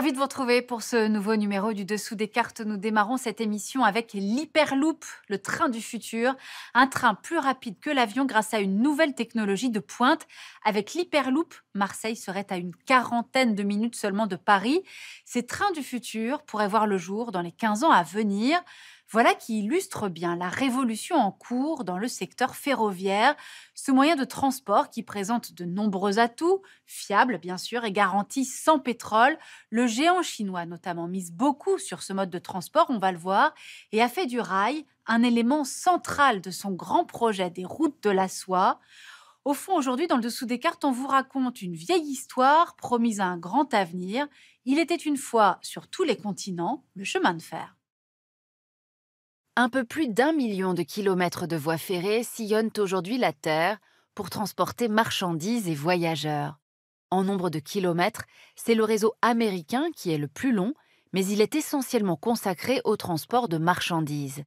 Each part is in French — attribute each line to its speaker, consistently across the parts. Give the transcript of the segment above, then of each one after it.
Speaker 1: Ravi de vous retrouver pour ce nouveau numéro du Dessous des cartes. Nous démarrons cette émission avec l'Hyperloop, le train du futur. Un train plus rapide que l'avion grâce à une nouvelle technologie de pointe. Avec l'Hyperloop, Marseille serait à une quarantaine de minutes seulement de Paris. Ces trains du futur pourraient voir le jour dans les 15 ans à venir. Voilà qui illustre bien la révolution en cours dans le secteur ferroviaire, ce moyen de transport qui présente de nombreux atouts, fiable bien sûr et garanti sans pétrole. Le géant chinois notamment mise beaucoup sur ce mode de transport, on va le voir, et a fait du rail un élément central de son grand projet des routes de la soie. Au fond, aujourd'hui, dans le dessous des cartes, on vous raconte une vieille histoire promise à un grand avenir. Il était une fois sur tous les continents le chemin de fer. Un peu plus d'un million de kilomètres de voies ferrées sillonnent aujourd'hui la Terre pour transporter marchandises et voyageurs. En nombre de kilomètres, c'est le réseau américain qui est le plus long, mais il est essentiellement consacré au transport de marchandises.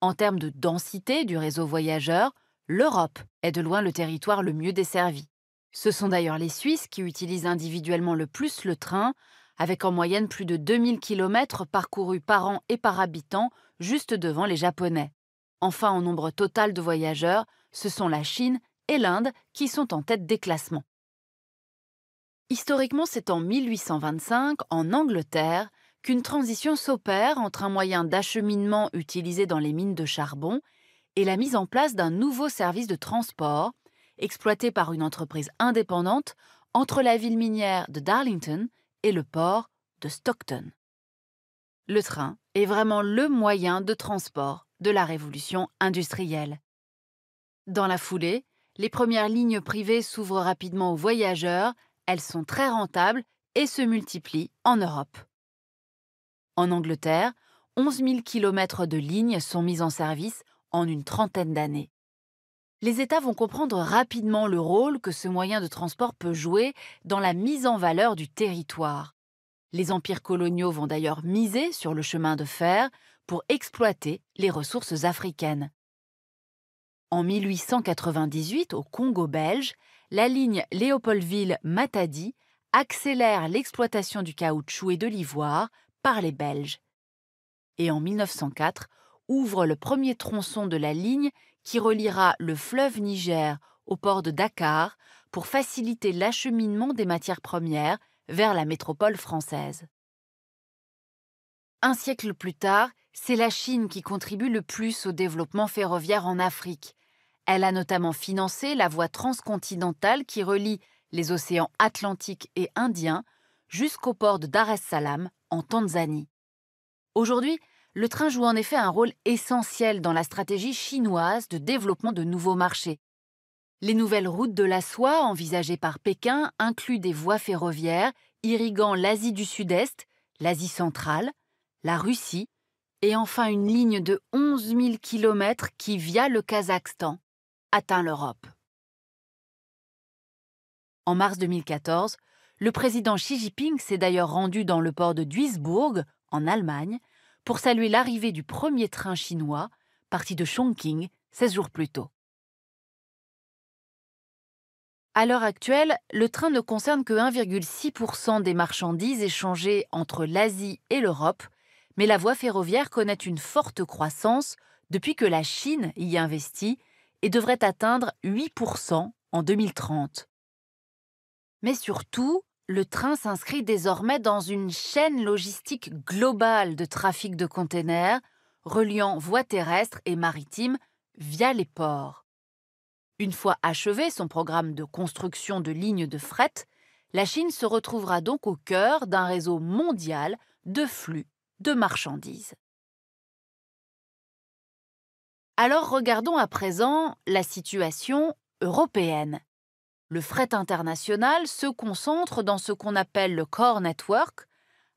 Speaker 1: En termes de densité du réseau voyageur, l'Europe est de loin le territoire le mieux desservi. Ce sont d'ailleurs les Suisses qui utilisent individuellement le plus le train, avec en moyenne plus de 2000 km parcourus par an et par habitant, juste devant les Japonais. Enfin, en nombre total de voyageurs, ce sont la Chine et l'Inde qui sont en tête des classements. Historiquement, c'est en 1825, en Angleterre, qu'une transition s'opère entre un moyen d'acheminement utilisé dans les mines de charbon et la mise en place d'un nouveau service de transport, exploité par une entreprise indépendante entre la ville minière de Darlington et le port de Stockton. Le train est vraiment le moyen de transport de la révolution industrielle. Dans la foulée, les premières lignes privées s'ouvrent rapidement aux voyageurs, elles sont très rentables et se multiplient en Europe. En Angleterre, 11 000 km de lignes sont mises en service en une trentaine d'années les États vont comprendre rapidement le rôle que ce moyen de transport peut jouer dans la mise en valeur du territoire. Les empires coloniaux vont d'ailleurs miser sur le chemin de fer pour exploiter les ressources africaines. En 1898, au Congo belge, la ligne Léopoldville-Matadi accélère l'exploitation du caoutchouc et de l'ivoire par les Belges. Et en 1904, ouvre le premier tronçon de la ligne qui reliera le fleuve Niger au port de Dakar pour faciliter l'acheminement des matières premières vers la métropole française. Un siècle plus tard, c'est la Chine qui contribue le plus au développement ferroviaire en Afrique. Elle a notamment financé la voie transcontinentale qui relie les océans Atlantique et Indien jusqu'au port de Dar es Salaam en Tanzanie. Aujourd'hui, le train joue en effet un rôle essentiel dans la stratégie chinoise de développement de nouveaux marchés. Les nouvelles routes de la soie envisagées par Pékin incluent des voies ferroviaires irriguant l'Asie du Sud-Est, l'Asie centrale, la Russie et enfin une ligne de 11 000 km qui, via le Kazakhstan, atteint l'Europe. En mars 2014, le président Xi Jinping s'est d'ailleurs rendu dans le port de Duisbourg, en Allemagne, pour saluer l'arrivée du premier train chinois parti de Chongqing 16 jours plus tôt. À l'heure actuelle, le train ne concerne que 1,6% des marchandises échangées entre l'Asie et l'Europe, mais la voie ferroviaire connaît une forte croissance depuis que la Chine y investit et devrait atteindre 8% en 2030. Mais surtout, le train s'inscrit désormais dans une chaîne logistique globale de trafic de containers reliant voies terrestres et maritimes via les ports. Une fois achevé son programme de construction de lignes de fret, la Chine se retrouvera donc au cœur d'un réseau mondial de flux de marchandises. Alors regardons à présent la situation européenne le fret international se concentre dans ce qu'on appelle le Core Network,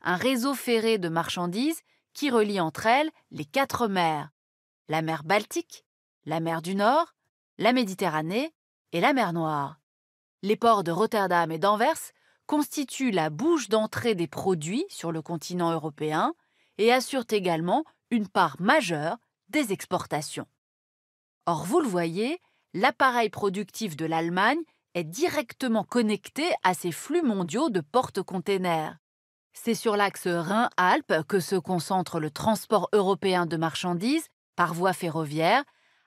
Speaker 1: un réseau ferré de marchandises qui relie entre elles les quatre mers, la mer Baltique, la mer du Nord, la Méditerranée et la mer Noire. Les ports de Rotterdam et d'Anvers constituent la bouche d'entrée des produits sur le continent européen et assurent également une part majeure des exportations. Or, vous le voyez, l'appareil productif de l'Allemagne est directement connecté à ces flux mondiaux de porte-containers. C'est sur l'axe Rhin-Alpes que se concentre le transport européen de marchandises par voie ferroviaire,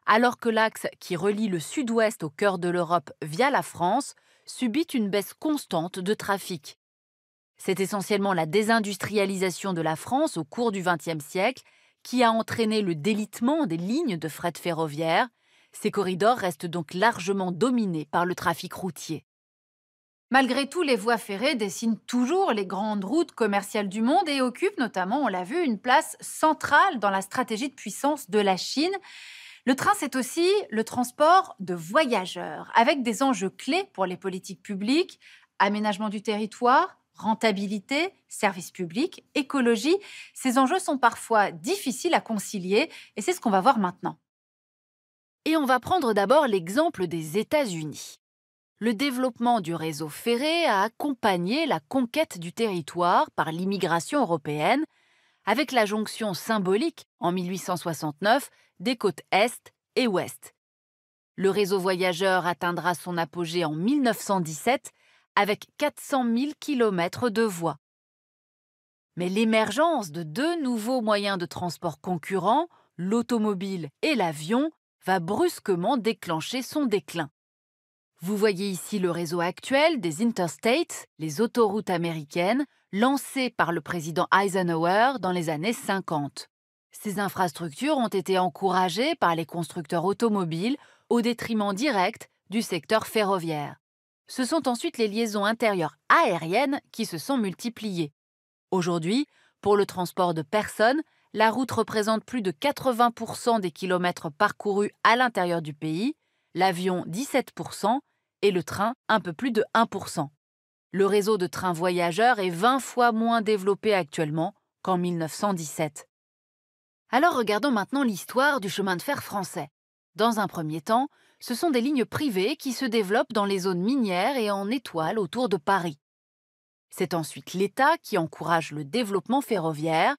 Speaker 1: alors que l'axe qui relie le sud-ouest au cœur de l'Europe via la France subit une baisse constante de trafic. C'est essentiellement la désindustrialisation de la France au cours du XXe siècle qui a entraîné le délitement des lignes de fret ferroviaire, ces corridors restent donc largement dominés par le trafic routier. Malgré tout, les voies ferrées dessinent toujours les grandes routes commerciales du monde et occupent notamment, on l'a vu, une place centrale dans la stratégie de puissance de la Chine. Le train, c'est aussi le transport de voyageurs, avec des enjeux clés pour les politiques publiques, aménagement du territoire, rentabilité, services public, écologie. Ces enjeux sont parfois difficiles à concilier et c'est ce qu'on va voir maintenant. Et on va prendre d'abord l'exemple des États-Unis. Le développement du réseau ferré a accompagné la conquête du territoire par l'immigration européenne, avec la jonction symbolique en 1869 des côtes Est et Ouest. Le réseau voyageur atteindra son apogée en 1917 avec 400 000 km de voies. Mais l'émergence de deux nouveaux moyens de transport concurrents, l'automobile et l'avion, va brusquement déclencher son déclin. Vous voyez ici le réseau actuel des interstates, les autoroutes américaines, lancées par le président Eisenhower dans les années 50. Ces infrastructures ont été encouragées par les constructeurs automobiles au détriment direct du secteur ferroviaire. Ce sont ensuite les liaisons intérieures aériennes qui se sont multipliées. Aujourd'hui, pour le transport de personnes, la route représente plus de 80% des kilomètres parcourus à l'intérieur du pays, l'avion 17% et le train un peu plus de 1%. Le réseau de trains voyageurs est 20 fois moins développé actuellement qu'en 1917. Alors regardons maintenant l'histoire du chemin de fer français. Dans un premier temps, ce sont des lignes privées qui se développent dans les zones minières et en étoile autour de Paris. C'est ensuite l'État qui encourage le développement ferroviaire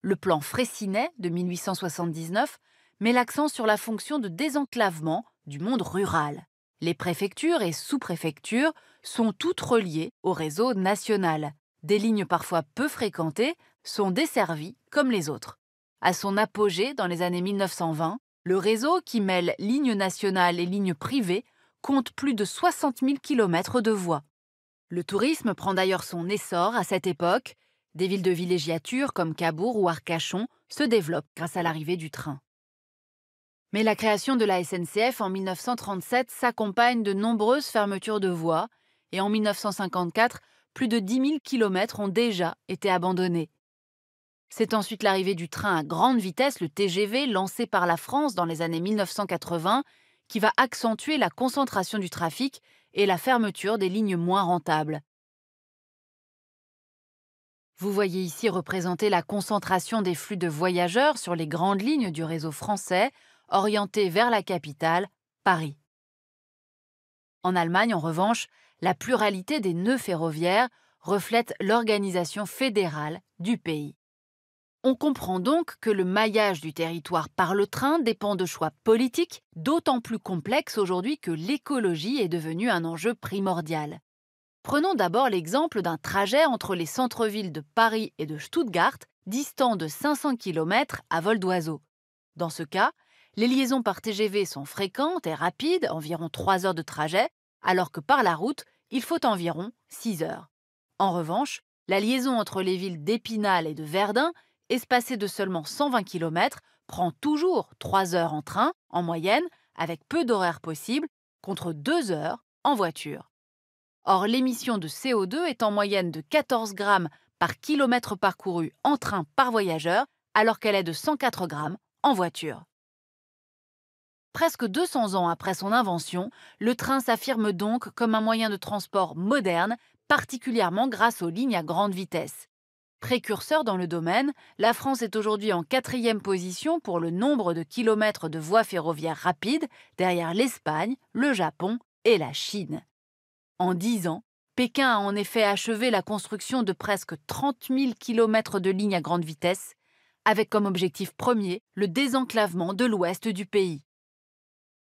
Speaker 1: le plan Fraissinet de 1879 met l'accent sur la fonction de désenclavement du monde rural. Les préfectures et sous-préfectures sont toutes reliées au réseau national. Des lignes parfois peu fréquentées sont desservies comme les autres. À son apogée dans les années 1920, le réseau qui mêle lignes nationales et lignes privées compte plus de 60 000 km de voies. Le tourisme prend d'ailleurs son essor à cette époque des villes de villégiature comme Cabourg ou Arcachon se développent grâce à l'arrivée du train. Mais la création de la SNCF en 1937 s'accompagne de nombreuses fermetures de voies et en 1954, plus de 10 000 km ont déjà été abandonnés. C'est ensuite l'arrivée du train à grande vitesse, le TGV, lancé par la France dans les années 1980, qui va accentuer la concentration du trafic et la fermeture des lignes moins rentables. Vous voyez ici représenter la concentration des flux de voyageurs sur les grandes lignes du réseau français orientées vers la capitale, Paris. En Allemagne, en revanche, la pluralité des nœuds ferroviaires reflète l'organisation fédérale du pays. On comprend donc que le maillage du territoire par le train dépend de choix politiques, d'autant plus complexes aujourd'hui que l'écologie est devenue un enjeu primordial. Prenons d'abord l'exemple d'un trajet entre les centres-villes de Paris et de Stuttgart, distant de 500 km à vol d'oiseau. Dans ce cas, les liaisons par TGV sont fréquentes et rapides, environ 3 heures de trajet, alors que par la route, il faut environ 6 heures. En revanche, la liaison entre les villes d'Épinal et de Verdun, espacée de seulement 120 km, prend toujours 3 heures en train, en moyenne, avec peu d'horaires possibles, contre 2 heures en voiture. Or, l'émission de CO2 est en moyenne de 14 grammes par kilomètre parcouru en train par voyageur, alors qu'elle est de 104 grammes en voiture. Presque 200 ans après son invention, le train s'affirme donc comme un moyen de transport moderne, particulièrement grâce aux lignes à grande vitesse. Précurseur dans le domaine, la France est aujourd'hui en quatrième position pour le nombre de kilomètres de voies ferroviaires rapides, derrière l'Espagne, le Japon et la Chine. En dix ans, Pékin a en effet achevé la construction de presque 30 000 km de lignes à grande vitesse, avec comme objectif premier le désenclavement de l'ouest du pays.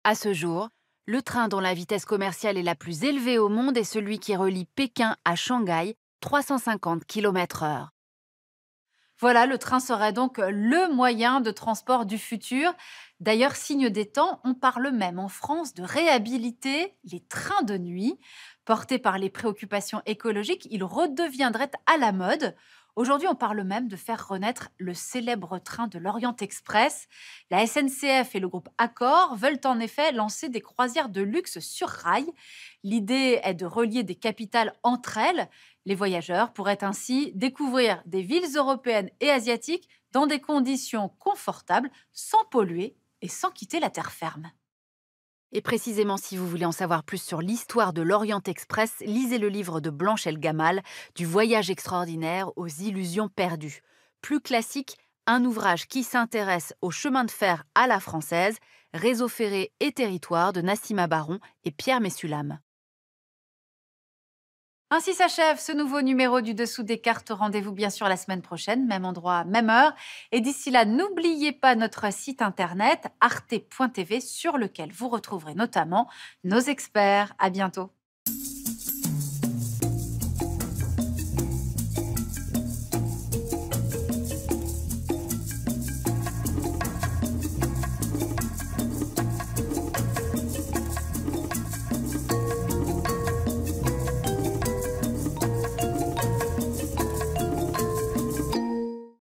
Speaker 1: À ce jour, le train dont la vitesse commerciale est la plus élevée au monde est celui qui relie Pékin à Shanghai, 350 km/h. Voilà, le train serait donc le moyen de transport du futur. D'ailleurs, signe des temps, on parle même en France de réhabiliter les trains de nuit Porté par les préoccupations écologiques, il redeviendrait à la mode. Aujourd'hui, on parle même de faire renaître le célèbre train de l'Orient Express. La SNCF et le groupe Accor veulent en effet lancer des croisières de luxe sur rail. L'idée est de relier des capitales entre elles. Les voyageurs pourraient ainsi découvrir des villes européennes et asiatiques dans des conditions confortables, sans polluer et sans quitter la terre ferme. Et précisément, si vous voulez en savoir plus sur l'histoire de l'Orient Express, lisez le livre de Blanche El Gamal, Du voyage extraordinaire aux illusions perdues. Plus classique, un ouvrage qui s'intéresse au chemin de fer à la française, réseau ferré et territoire de Nassima Baron et Pierre Messulam. Ainsi s'achève ce nouveau numéro du Dessous des cartes. Rendez-vous bien sûr la semaine prochaine, même endroit, même heure. Et d'ici là, n'oubliez pas notre site internet arte.tv sur lequel vous retrouverez notamment nos experts. À bientôt.